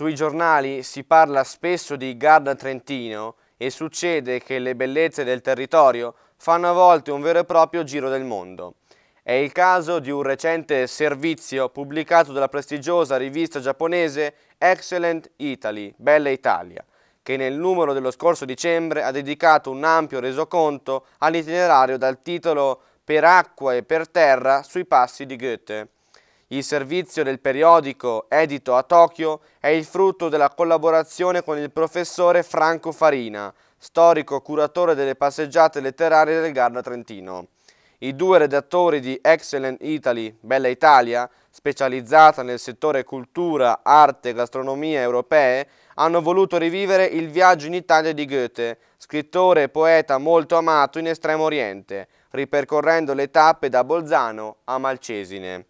Sui giornali si parla spesso di Garda Trentino e succede che le bellezze del territorio fanno a volte un vero e proprio giro del mondo. È il caso di un recente servizio pubblicato dalla prestigiosa rivista giapponese Excellent Italy, Bella Italia, che nel numero dello scorso dicembre ha dedicato un ampio resoconto all'itinerario dal titolo Per acqua e per terra sui passi di Goethe il servizio del periodico edito a Tokyo è il frutto della collaborazione con il professore Franco Farina, storico curatore delle passeggiate letterarie del Garda Trentino. I due redattori di Excellent Italy, Bella Italia, specializzata nel settore cultura, arte e gastronomia europee, hanno voluto rivivere il viaggio in Italia di Goethe, scrittore e poeta molto amato in Estremo Oriente, ripercorrendo le tappe da Bolzano a Malcesine.